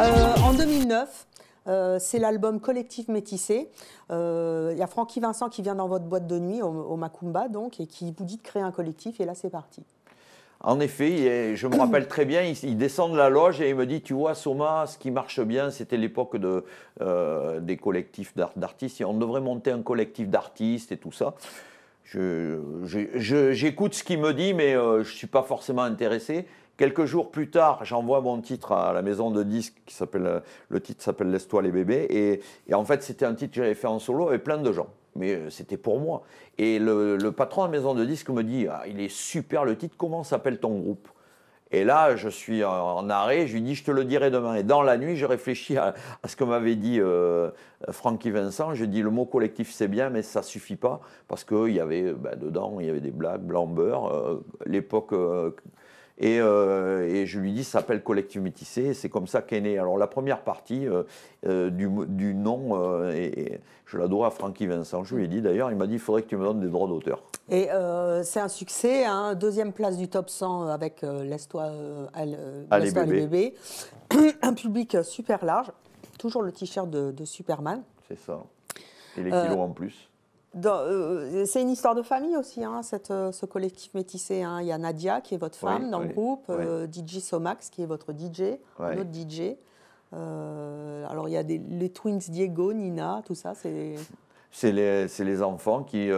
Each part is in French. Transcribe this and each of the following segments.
Euh, en 2009, euh, c'est l'album Collectif Métissé. Euh, il y a Francky Vincent qui vient dans votre boîte de nuit, au, Macumba, donc, et qui vous dit de créer un collectif, et là, c'est parti. En effet, je me rappelle très bien, il, descend de la loge et il me dit, tu vois, Soma, ce qui marche bien, c'était l'époque des collectifs d'artistes, on devrait monter un collectif d'artistes et tout ça. J'écoute ce qu'il me dit, mais je ne suis pas forcément intéressé. Quelques jours plus tard, j'envoie mon titre à la maison de disques qui s'appelle, euh, le titre s'appelle Laisse-toi les bébés. Et, en fait, c'était un titre que j'avais fait en solo avec plein de gens. Mais euh, c'était pour moi. Et le, patron de la maison de disques me dit ah, Il est super le titre, comment s'appelle ton groupe et là, je suis en arrêt, je lui dis, je te le dirai demain. Et dans la nuit, je réfléchis à, ce que m'avait dit euh, Francky Vincent. j'ai dit le mot collectif, c'est bien, mais ça suffit pas, parce qu'il y avait, bah, dedans, il y avait des blagues, blanc-beurre, euh, l'époque... Euh, et, je lui dis, ça s'appelle Collectif Métissé, c'est comme ça qu'est né. Alors la première partie euh, euh, du, nom, je l'adore à Francky Vincent, je lui ai dit d'ailleurs, il m'a dit, il faudrait que tu me donnes des droits d'auteur. Et c'est un succès, hein. deuxième place du top 100 avec Laisse-toi aller bébé. un public super large, toujours le t-shirt de, de Superman. C'est ça, et les kilos en plus. Euh, c'est une histoire de famille aussi, hein, cette, euh, ce collectif métissé. Hein. Il y a Nadia qui est votre femme dans le groupe, euh, DJ Somax qui est votre DJ, notre DJ. alors il y a les twins Diego, Nina, tout ça, c'est. C'est les, les, enfants qui,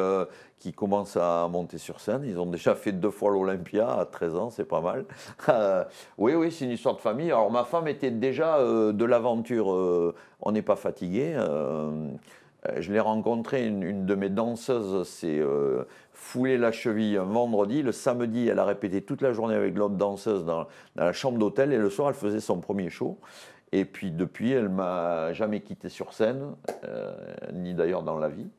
qui commencent à monter sur scène. Ils ont déjà fait deux fois l'Olympia à 13 ans, c'est pas mal. oui, oui, c'est une histoire de famille. Alors ma femme était déjà de l'aventure. on n'est pas fatigué. Euh, je l'ai rencontrée, une, de mes danseuses s'est euh, foulée la cheville un vendredi. Le samedi, elle a répété toute la journée avec l'autre danseuse dans, la chambre d'hôtel et le soir, elle faisait son premier show. Et puis depuis, elle m'a jamais quitté sur scène, euh, ni d'ailleurs dans la vie.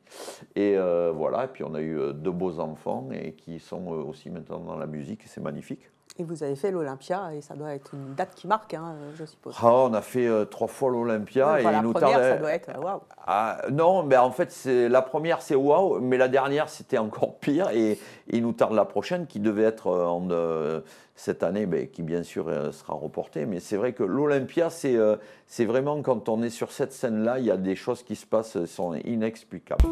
Et voilà, et puis on a eu deux beaux enfants et qui sont aussi maintenant dans la musique, c'est magnifique. Et vous avez fait l'Olympia, et ça doit être une date qui marque, hein, euh, je suppose. Ah, on a fait euh, trois fois l'Olympia. Ah, et la nous première, ça doit être euh, waouh. Ah, non, mais en fait, la première, c'est waouh, mais la dernière, c'était encore pire. Et il nous tarde la prochaine, qui devait être cette année, mais ben, qui bien sûr sera reportée. Mais c'est vrai que l'Olympia, c'est vraiment quand on est sur cette scène-là, il y a des choses qui se passent, sont inexplicables.